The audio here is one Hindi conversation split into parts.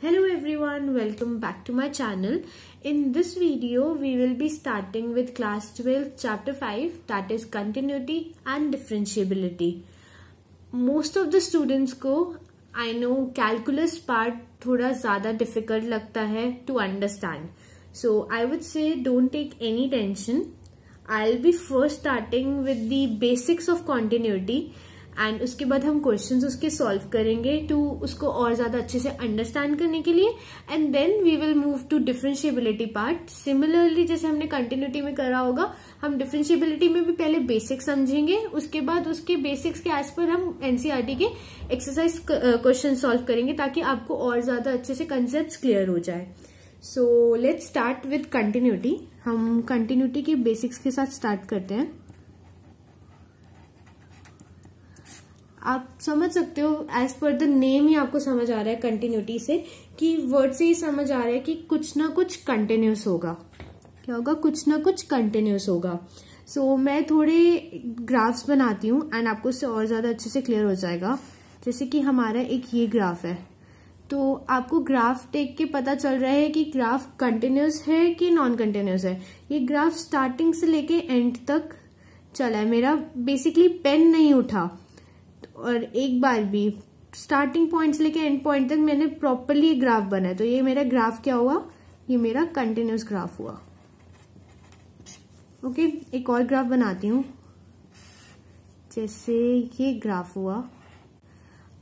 Hello everyone, welcome back to my channel. In this video, we will be starting with class 12 chapter 5 that is continuity and differentiability. Most of the students को i know calculus part thoda zyada difficult lagta hai to understand so i would say don't take any tension I be first starting with the basics of continuity and उसके बाद हम क्वेश्चन उसके सॉल्व करेंगे टू उसको और ज्यादा अच्छे से अंडरस्टैंड करने के लिए and then we will move to differentiability part similarly जैसे हमने कंटिन्यूटी में करा होगा हम डिफ्रेंशियबिलिटी में भी पहले बेसिक समझेंगे उसके बाद उसके बेसिक्स के एज पर हम एनसीआरटी e के एक्सरसाइज क्वेश्चन सॉल्व करेंगे ताकि आपको और ज्यादा अच्छे से कंसेप्ट क्लियर हो जाए so let's start with continuity हम कंटिन्यूटी के बेसिक्स के साथ स्टार्ट करते हैं आप समझ सकते हो एज पर द नेम ही आपको समझ आ रहा है कंटिन्यूटी से कि वर्ड से ही समझ आ रहा है कि कुछ ना कुछ कंटिन्यूस होगा क्या होगा कुछ ना कुछ कंटिन्यूस होगा सो so, मैं थोड़े ग्राफ्स बनाती हूँ एंड आपको उससे और ज़्यादा अच्छे से क्लियर हो जाएगा जैसे कि हमारा एक ये ग्राफ है तो आपको ग्राफ देख के पता चल रहा है कि ग्राफ कंटिन्यूस है कि नॉन कंटिन्यूस है ये ग्राफ स्टार्टिंग से लेके एंड तक चला है मेरा बेसिकली पेन नहीं उठा और एक बार भी स्टार्टिंग पॉइंट से लेके एंड पॉइंट तक मैंने प्रॉपरली ग्राफ बनाया तो ये मेरा ग्राफ क्या हुआ ये मेरा कंटिन्यूस ग्राफ हुआ ओके okay, एक और ग्राफ बनाती हूँ जैसे ये ग्राफ हुआ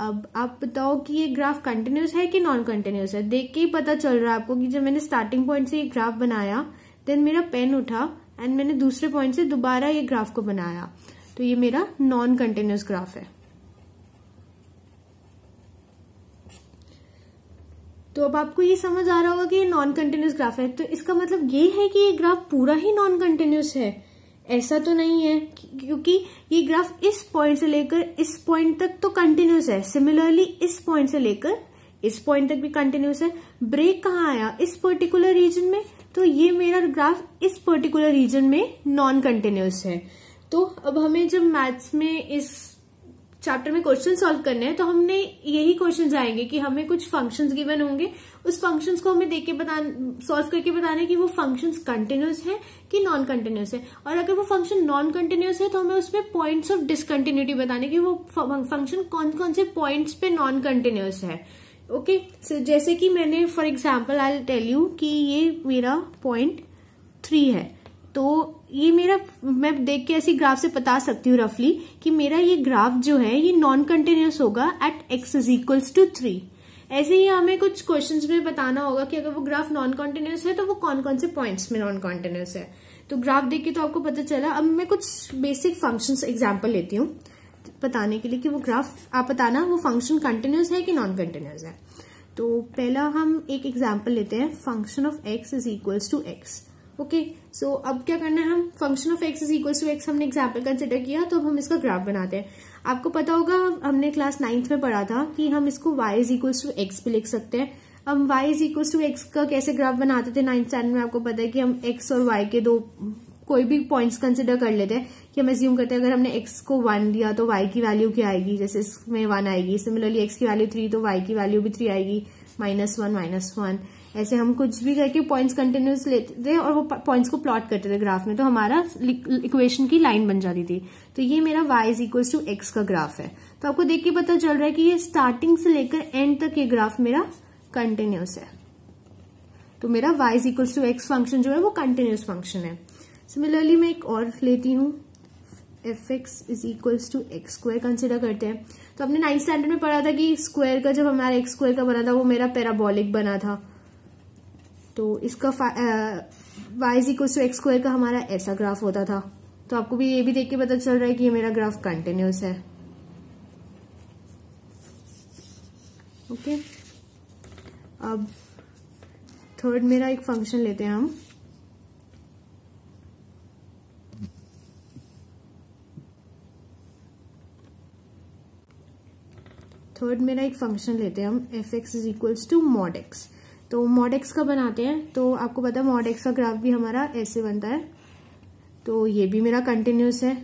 अब आप बताओ कि ये ग्राफ कंटिन्यूस है कि नॉन कंटिन्यूस है देख के ही पता चल रहा है आपको कि जब मैंने स्टार्टिंग पॉइंट से ये ग्राफ बनाया देन मेरा पेन उठा एंड मैंने दूसरे पॉइंट से दोबारा ये ग्राफ को बनाया तो ये मेरा नॉन कंटिन्यूस ग्राफ है तो अब आपको ये समझ आ रहा होगा कि ये नॉन कंटिन्यूस ग्राफ है तो इसका मतलब ये है कि ये ग्राफ पूरा ही नॉन कंटिन्यूस है ऐसा तो नहीं है क्योंकि ये ग्राफ इस पॉइंट से लेकर इस पॉइंट तक तो कंटिन्यूस है सिमिलरली इस पॉइंट से लेकर इस पॉइंट तक भी कंटिन्यूस है ब्रेक कहाँ आया इस पर्टिकुलर रीजन में तो ये मेरा ग्राफ इस पर्टिकुलर रीजन में नॉन कंटिन्यूस है तो अब हमें जब मैथ्स में इस चैप्टर में क्वेश्चन सॉल्व करने हैं तो हमने यही क्वेश्चन आएंगे कि हमें कुछ फंक्शंस गिवन होंगे उस फंक्शंस को हमें देख के बता सॉल्व करके बताना है कि वो फंक्शंस कंटिन्यूस है कि नॉन कंटिन्यूस है और अगर वो फंक्शन नॉन कंटिन्यूस है तो हमें उसमें पॉइंट्स ऑफ डिसकंटिन्यूटी बताने की वो फंक्शन कौन कौन से पॉइंट्स पे नॉन कंटिन्यूस है ओके okay? so, जैसे कि मैंने for example I tell you कि ये मेरा पॉइंट थ्री है तो ये मेरा मैं देख के ऐसी ग्राफ से बता सकती हूँ रफली कि मेरा ये ग्राफ जो है ये नॉन कंटिन्यूस होगा at x is equals to three ऐसे ही हमें कुछ क्वेश्चंस में बताना होगा कि अगर वो ग्राफ नॉन कॉन्टिन्यूस है तो वो कौन कौन से पॉइंट्स में नॉन कॉन्टिन्यूस है तो ग्राफ देख के तो आपको पता चला अब मैं कुछ बेसिक फंक्शन एग्जाम्पल लेती हूँ बताने के लिए कि वो ग्राफ आप बताना वो फंक्शन कंटिन्यूस है कि नॉन कंटिन्यूस है तो पहला हम एक एग्जाम्पल लेते हैं function of x is equals to x okay so अब क्या करना है हम function of x is equal to x हमने एग्जाम्पल कंसिडर किया तो अब हम इसका ग्राफ बनाते हैं आपको पता होगा हमने क्लास नाइन्थ में पढ़ा था कि हम इसको y is equal to x भी लिख सकते हैं हम y is equal to x का कैसे ग्राफ बनाते थे नाइन्थ स्टैंडर्ड में आपको पता है कि हम एक्स और वाई के दो कोई भी पॉइंट्स कंसिडर कर लेते हैं कि हम एज्यूम करते हैं अगर हमने एक्स को वन लिया तो वाई की वैल्यू क्या आएगी जैसे इसमें वन आएगी सिमिलरली एक्स की वैल्यू थ्री तो वाई की वैल्यू भी थ्री आएगी माइनस वन माइनस वन ऐसे हम कुछ भी करके पॉइंट्स कंटिन्यूस लेते थे और वो पॉइंट्स को प्लॉट करते थे ग्राफ में तो हमारा इक्वेशन की लाइन बन जाती थी तो ये मेरा y is equal to x का ग्राफ है तो आपको देख के पता चल रहा है कि ये स्टार्टिंग से लेकर एंड तक ये ग्राफ मेरा कंटिन्यूस है तो मेरा y is equal to x function जो है वो कंटिन्यूस फंक्शन है सिमिलरली मैं एक और लेती हूँ f x is equals to x square consider करते हैं तो आपने नाइन्थ स्टैंडर्ड में पढ़ा था कि स्क्वायर का जब हमारा एक्स स्क्वायर का बना था वो मेरा पैराबोलिक बना था तो इसका y is equals to x square का हमारा ऐसा ग्राफ होता था तो आपको भी ये भी देख के पता चल रहा है कि ये मेरा ग्राफ कंटिन्यूस है ओके okay? अब थर्ड मेरा एक फंक्शन लेते हैं हम थर्ड मेरा एक फंक्शन लेते हैं हम f x is equals to mod x तो मॉड एक्स का बनाते हैं तो आपको पता है मॉड एक्स का ग्राफ भी हमारा ऐसे बनता है तो ये भी मेरा कंटिन्यूस है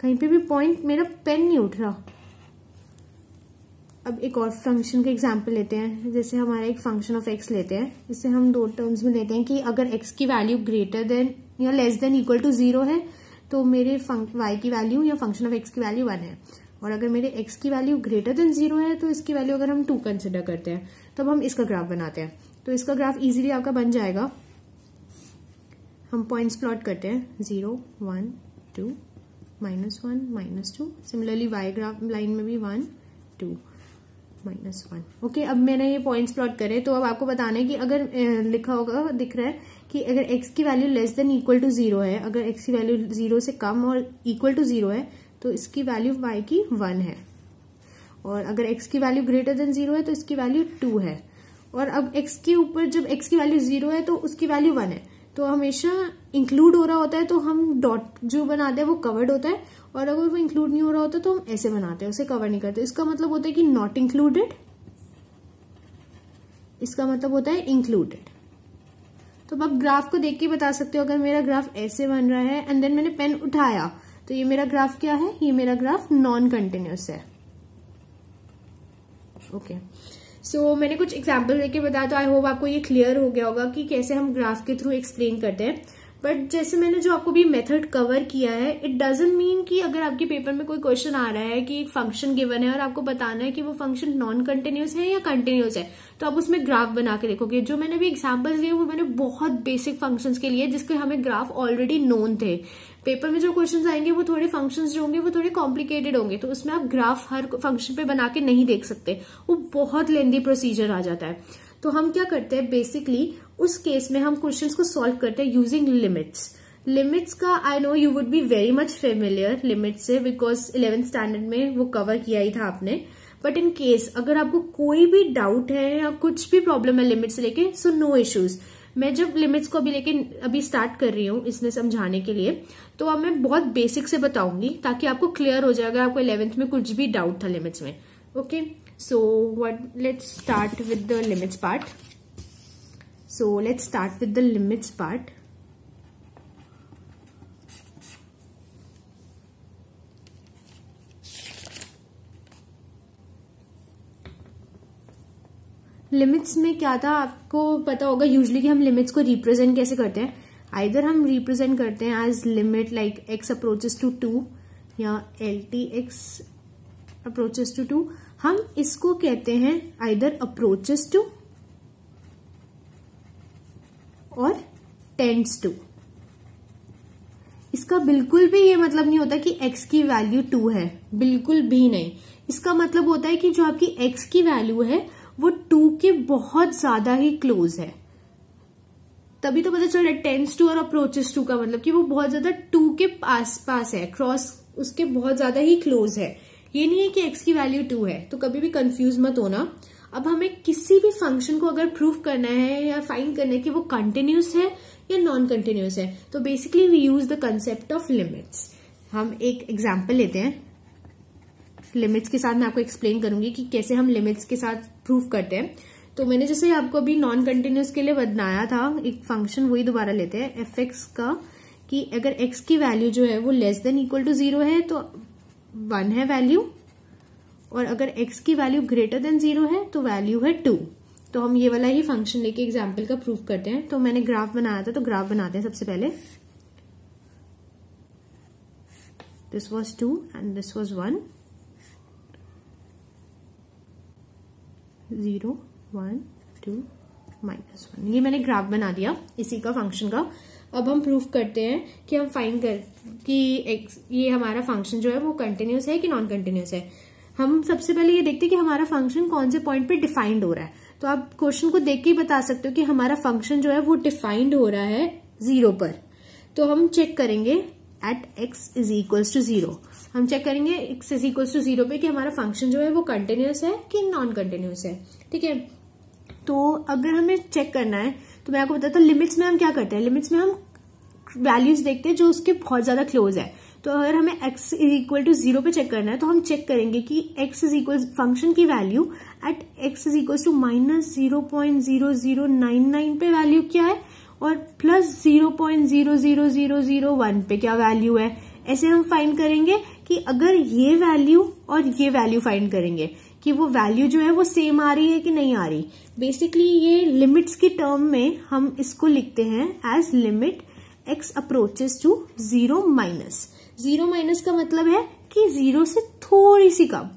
कहीं पे भी पॉइंट मेरा पेन नहीं उठ रहा अब एक और फंक्शन का एग्जाम्पल लेते हैं जैसे हमारा एक फंक्शन ऑफ एक्स लेते हैं इसे हम दो टर्म्स में लेते हैं कि अगर एक्स की वैल्यू ग्रेटर देन या less than equal to zero है तो मेरे वाई की वैल्यू या फंक्शन ऑफ एक्स की वैल्यू वन है और अगर मेरे एक्स की वैल्यू ग्रेटर देन जीरो है तो इसकी वैल्यू अगर हम टू कंसिडर करते हैं तब तो हम इसका ग्राफ बनाते हैं तो इसका ग्राफ इजीली आपका बन जाएगा हम पॉइंट्स प्लॉट करते हैं zero one two minus one minus two similarly y graph line में भी one two minus one okay अब मैंने ये पॉइंट्स प्लॉट करे तो अब आपको बताना है कि अगर लिखा होगा दिख रहा है कि अगर एक्स की value less than equal to zero है अगर एक्स की वैल्यू जीरो से कम और इक्वल टू जीरो है तो इसकी वैल्यू वाई की वन है और अगर एक्स की वैल्यू ग्रेटर देन जीरो है तो इसकी वैल्यू टू है और अब एक्स के ऊपर जब एक्स की वैल्यू जीरो है तो उसकी वैल्यू वन है तो हमेशा इंक्लूड हो रहा होता है तो हम डॉट जो बनाते हैं वो कवर्ड होता है और अगर वो इंक्लूड नहीं हो रहा होता तो हम ऐसे बनाते हैं उसे कवर नहीं करते इसका मतलब होता है कि नॉट इंक्लूडेड इसका मतलब होता है इंक्लूडेड तो आप ग्राफ को देख के बता सकते हो अगर मेरा ग्राफ ऐसे बन रहा है एंड देन मैंने पेन उठाया तो ये मेरा ग्राफ क्या है ये मेरा ग्राफ नॉन कंटिन्यूस है ओके okay. सो so, मैंने कुछ एग्जाम्पल देके बताया तो आई होप आपको ये क्लियर हो गया होगा कि कैसे हम ग्राफ के थ्रू एक्सप्लेन करते हैं बट जैसे मैंने जो आपको भी मेथड कवर किया है इट डजेंट मीन कि अगर आपके पेपर में कोई क्वेश्चन आ रहा है कि एक फंक्शन गिवन है और आपको बताना है कि वो फंक्शन नॉन कंटिन्यूस है या कंटिन्यूस है तो आप उसमें ग्राफ बना के देखोगे जो मैंने भी एग्जाम्पल्स दिए वो मैंने बहुत बेसिक फंक्शंस के लिए जिसके हमें ग्राफ ऑलरेडी नोन थे पेपर में जो क्वेश्चन आएंगे वो थोड़े फंक्शन जो होंगे वो थोड़े कॉम्प्लिकेटेड होंगे तो उसमें आप ग्राफ हर फंक्शन पे बना के नहीं देख सकते वो बहुत लेंदी प्रोसीजर आ जाता है तो हम क्या करते हैं बेसिकली उस केस में हम क्वेश्चन को सॉल्व करते हैं यूजिंग लिमिट्स लिमिट्स का I know you would be very much familiar limit से बिकॉज इलेवेंथ स्टैंडर्ड में वो कवर किया ही था आपने बट इन केस अगर आपको कोई भी डाउट है या कुछ भी प्रॉब्लम है लिमिट से लेके सो नो इश्यूज मैं जब लिमिट्स को अभी लेकिन अभी स्टार्ट कर रही हूँ इसमें समझाने के लिए तो अब मैं बहुत बेसिक से बताऊंगी ताकि आपको क्लियर हो जाएगा आपको इलेवेंथ में कुछ भी डाउट था लिमिट्स में okay so what let's start with the limits part so let's start with the limits part limits में क्या था आपको पता होगा यूजली कि हम लिमिट्स को रिप्रेजेंट कैसे करते हैं आइधर हम रिप्रेजेंट करते हैं as limit like x approaches to two या L T x approaches to two हम इसको कहते हैं आइदर अप्रोचेस टू और टेंस टू इसका बिल्कुल भी ये मतलब नहीं होता कि x की वैल्यू टू है बिल्कुल भी नहीं इसका मतलब होता है कि जो आपकी x की वैल्यू है वो टू के बहुत ज्यादा ही क्लोज है तभी तो पता चल रहा है टेंस टू और अप्रोचेस टू का मतलब कि वो बहुत ज्यादा टू के पास पास है क्रॉस उसके बहुत ज्यादा ही क्लोज है ये नहीं है कि एक्स की वैल्यू टू है तो कभी भी कंफ्यूज मत होना अब हमें किसी भी फंक्शन को अगर प्रूफ करना है या फाइंड करना है कि वो कंटिन्यूस है या नॉन कंटिन्यूस है तो basically we use the concept of limits हम एक एग्जाम्पल लेते हैं लिमिट्स के साथ मैं आपको एक्सप्लेन करूंगी कि कैसे हम लिमिट्स के साथ प्रूफ करते हैं तो मैंने जैसे आपको अभी नॉन कंटिन्यूस के लिए बनाया था एक फंक्शन वही दोबारा लेते हैं एफ एक्स का कि अगर एक्स की वैल्यू जो है वो less than equal to zero है तो वन है वैल्यू और अगर x की वैल्यू ग्रेटर देन जीरो है तो वैल्यू है टू तो हम ये वाला ही फंक्शन लेके एग्जाम्पल का प्रूफ करते हैं तो मैंने ग्राफ बनाया था तो ग्राफ बनाते हैं सबसे पहले this was two and this was one zero one two minus one ये मैंने ग्राफ बना दिया इसी का फंक्शन का अब हम प्रूफ करते हैं कि हम फाइंड कर कि एक्स ये हमारा फंक्शन जो है वो कंटिन्यूस है कि नॉन कंटिन्यूस है हम सबसे पहले ये देखते हैं कि हमारा फंक्शन कौन से पॉइंट पे डिफाइंड हो रहा है तो आप क्वेश्चन को देख के ही बता सकते हो कि हमारा फंक्शन जो है वो डिफाइंड हो रहा है जीरो पर तो हम चेक करेंगे at x is equals to zero हम चेक करेंगे x is equals to zero पे कि हमारा फंक्शन जो है वो कंटिन्यूस है कि नॉन कंटिन्यूस है ठीक है तो अगर हमें चेक करना है तो मैं आपको बताता हूँ लिमिट्स में हम क्या करते हैं लिमिट्स में हम वैल्यूज देखते हैं जो उसके बहुत ज्यादा क्लोज है तो अगर हमें x is equal to zero पे चेक करना है तो हम चेक करेंगे कि x इज इक्वल फंक्शन की value at x is equal to minus zero point zero zero nine nine पे वैल्यू क्या है और plus zero point zero zero zero zero one पे क्या वैल्यू है ऐसे हम फाइंड करेंगे कि अगर ये वैल्यू और ये वैल्यू फाइंड करेंगे कि वो वैल्यू जो है वो सेम आ रही है कि नहीं आ रही बेसिकली ये लिमिट्स की टर्म में हम इसको लिखते हैं as limit x approaches to zero minus zero minus का मतलब है कि जीरो से थोड़ी सी कम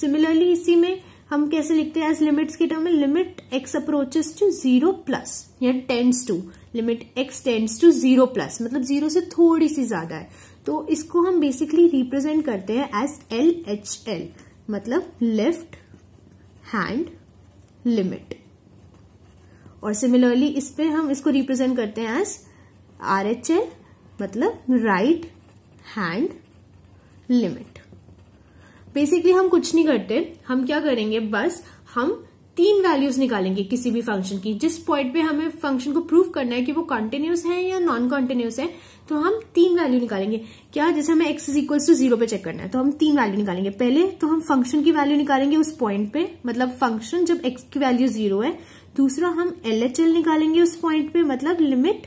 सिमिलरली इसी में हम कैसे लिखते हैं एज लिमिट्स की टर्म में limit x approaches to zero plus या tends to limit x tends to zero plus मतलब जीरो से थोड़ी सी ज्यादा है तो इसको हम बेसिकली रिप्रेजेंट करते हैं एज एल एच एल मतलब लेफ्ट हैंड लिमिट और सिमिलरली इस पे हम इसको रिप्रेजेंट करते हैं एज आर एच एल मतलब राइट हैंड लिमिट बेसिकली हम कुछ नहीं करते हम क्या करेंगे बस हम तीन वैल्यूज निकालेंगे किसी भी फंक्शन की जिस पॉइंट पे हमें फंक्शन को प्रूव करना है कि वो कॉन्टिन्यूस है या नॉन कॉन्टिन्यूस है तो हम तीन वैल्यू निकालेंगे क्या जैसे हमें x is equals to zero पे चेक करना है तो हम तीन वैल्यू निकालेंगे पहले तो हम फंक्शन की वैल्यू निकालेंगे उस पॉइंट पे मतलब फंक्शन जब एक्स की वैल्यू जीरो है दूसरा हम एल एच एल निकालेंगे उस पॉइंट पे मतलब limit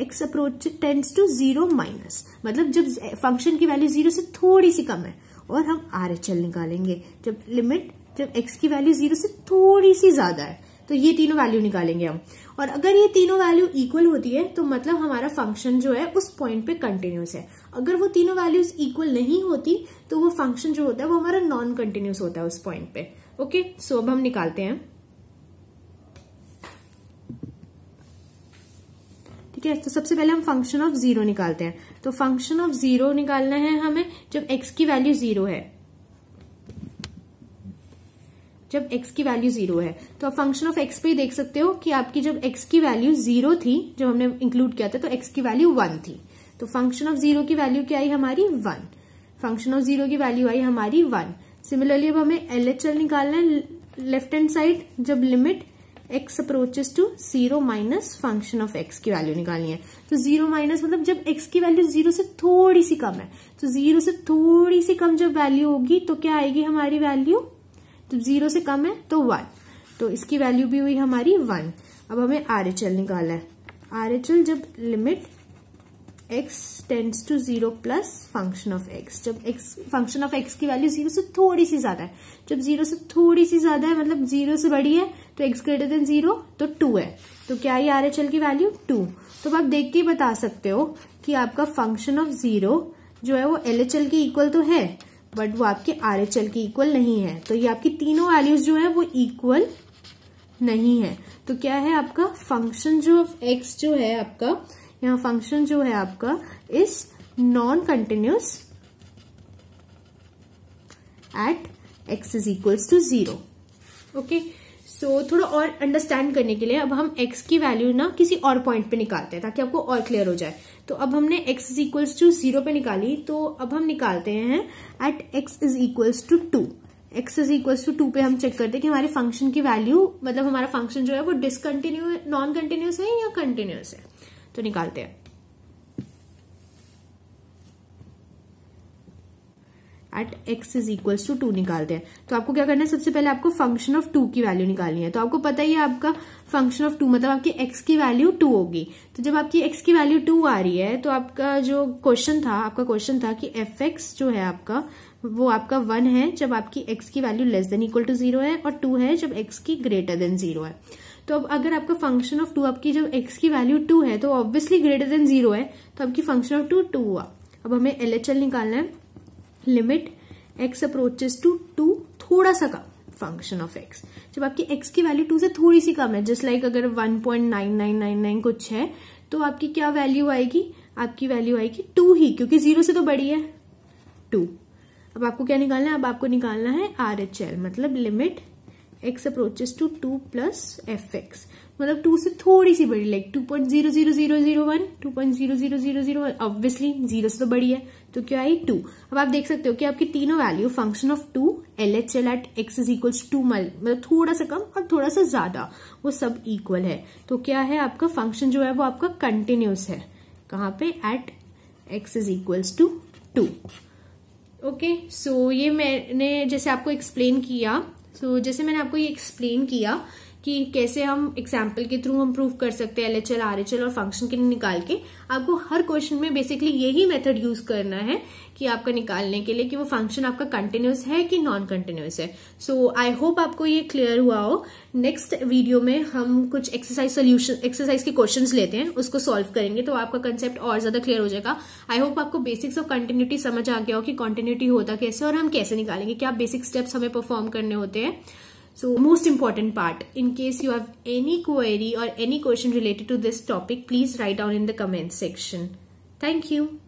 x approach tends to zero minus मतलब जब फंक्शन की वैल्यू जीरो से थोड़ी सी कम है और हम आर एच एल निकालेंगे जब लिमिट जब x की वैल्यू जीरो से थोड़ी सी ज्यादा है तो ये तीनों वैल्यू निकालेंगे हम और अगर ये तीनों वैल्यू इक्वल होती है तो मतलब हमारा फंक्शन जो है उस पॉइंट पे कंटिन्यूस है अगर वो तीनों वैल्यूज इक्वल नहीं होती तो वो फंक्शन जो होता है वो हमारा नॉन कंटिन्यूस होता है उस पॉइंट पे ओके सो अब हम निकालते हैं ठीक है तो सबसे पहले हम फंक्शन ऑफ जीरो निकालते हैं तो फंक्शन ऑफ जीरो निकालना है हमें जब एक्स की वैल्यू जीरो है जब x की वैल्यू जीरो है तो आप फंक्शन ऑफ x पे ही देख सकते हो कि आपकी जब x की वैल्यू जीरो थी जब हमने इंक्लूड किया था तो x की वैल्यू वन थी तो फंक्शन ऑफ जीरो की वैल्यू क्या आई हमारी वन फंक्शन ऑफ जीरो की वैल्यू आई हमारी वन सिमिलरली अब हमें एल एच एल निकालना है लेफ्ट हैंड साइड जब limit x approaches to zero minus function of x की वैल्यू निकालनी है तो जीरो माइनस मतलब जब एक्स की वैल्यू जीरो से थोड़ी सी कम है तो जीरो से थोड़ी सी कम जब वैल्यू होगी तो क्या आएगी हमारी वैल्यू तो जीरो से कम है तो वन तो इसकी वैल्यू भी हुई हमारी वन अब हमें आर एच एल निकाला है आर एच एल जब limit x tends to zero plus function of x जब एक्स फंक्शन ऑफ एक्स की वैल्यू जीरो से थोड़ी सी ज्यादा है जब जीरो से थोड़ी सी ज्यादा है मतलब जीरो से बड़ी है तो एक्स ग्रेटर देन जीरो तो टू है तो क्या ये आर एच एल की वैल्यू टू तो आप देख के बता सकते हो कि आपका फंक्शन ऑफ जीरो जो है वो एल एच एल के इक्वल तो है बट वो आपके आर की इक्वल नहीं है तो ये आपकी तीनों वैल्यूज जो है वो इक्वल नहीं है तो क्या है आपका फंक्शन जो एक्स जो है आपका यहाँ फंक्शन जो है आपका is non continuous at x is equals to zero okay so so, थोड़ा और अंडरस्टैंड करने के लिए अब हम x की वैल्यू ना किसी और पॉइंट पे निकालते हैं ताकि आपको और क्लियर हो जाए तो अब हमने x is equals to zero पे निकाली तो अब हम निकालते हैं at x is equals to two x is equals to two पे हम चेक करते हैं कि हमारे फंक्शन की वैल्यू मतलब हमारा फंक्शन जो है वो डिसकंटिन्यू नॉन कंटिन्यूस है या कंटिन्यूस है तो निकालते हैं at x is equal to two निकालते हैं तो आपको क्या करना है सबसे पहले आपको फंक्शन ऑफ टू की वैल्यू निकालनी है तो आपको पता ही है आपका फंक्शन ऑफ टू मतलब आपकी एक्स की वैल्यू टू होगी तो जब आपकी एक्स की वैल्यू टू आ रही है तो आपका जो क्वेश्चन था आपका क्वेश्चन था कि एफ एक्स जो है आपका वो आपका वन है जब आपकी एक्स की value less than equal to zero है और टू है जब एक्स की ग्रेटर देन जीरो है तो अब अगर आपका फंक्शन ऑफ टू आपकी जब एक्स की वैल्यू टू है तो ऑब्वियसली ग्रेटर देन जीरो है तो आपकी फंक्शन ऑफ टू टू हुआ अब हमें एल निकालना है limit x approaches to two थोड़ा सा कम फंक्शन ऑफ एक्स जब आपकी एक्स की वैल्यू टू से थोड़ी सी कम है जस्ट लाइक like अगर one point nine nine nine nine कुछ है तो आपकी क्या वैल्यू आएगी आपकी वैल्यू आएगी टू ही क्योंकि जीरो से तो बड़ी है टू अब आपको क्या निकालना है अब आपको निकालना है आर एच एल मतलब limit x approaches to two plus f x मतलब टू से थोड़ी सी बड़ी like two point zero zero zero zero one two point zero zero zero zero one obviously zero से तो बड़ी है तो क्या आई टू अब आप देख सकते हो कि आपकी तीनों value function of two L H L at x is equals to मतलब थोड़ा सा कम और थोड़ा सा ज्यादा वो सब इक्वल है तो क्या है आपका फंक्शन जो है वो आपका कंटिन्यूस है कहाँ पे at x is equals to two okay so ये मैंने जैसे आपको एक्सप्लेन किया सो so, जैसे मैंने आपको ये एक्सप्लेन किया कि कैसे हम एग्जाम्पल के थ्रू हम प्रूव कर सकते हैं L H L R H और फंक्शन के निकाल के आपको हर क्वेश्चन में बेसिकली यही मेथड यूज करना है कि आपका निकालने के लिए कि वो फंक्शन आपका कंटिन्यूस है कि नॉन कंटिन्यूस है सो आई होप आपको ये क्लियर हुआ हो नेक्स्ट वीडियो में हम कुछ एक्सरसाइज सोल्यूशन एक्सरसाइज के क्वेश्चन लेते हैं उसको सॉल्व करेंगे तो आपका कंसेप्ट और ज्यादा क्लियर हो जाएगा आई होप आपको बेसिक्स ऑफ कंटिन्यूटी समझ आ गया हो कि कंटिन्यूटी होता कैसे और हम कैसे निकालेंगे क्या बेसिक स्टेप्स हमें परफॉर्म करने होते हैं So most important part, in case you have any query or any question related to this topic, please write down in the comment section. Thank you.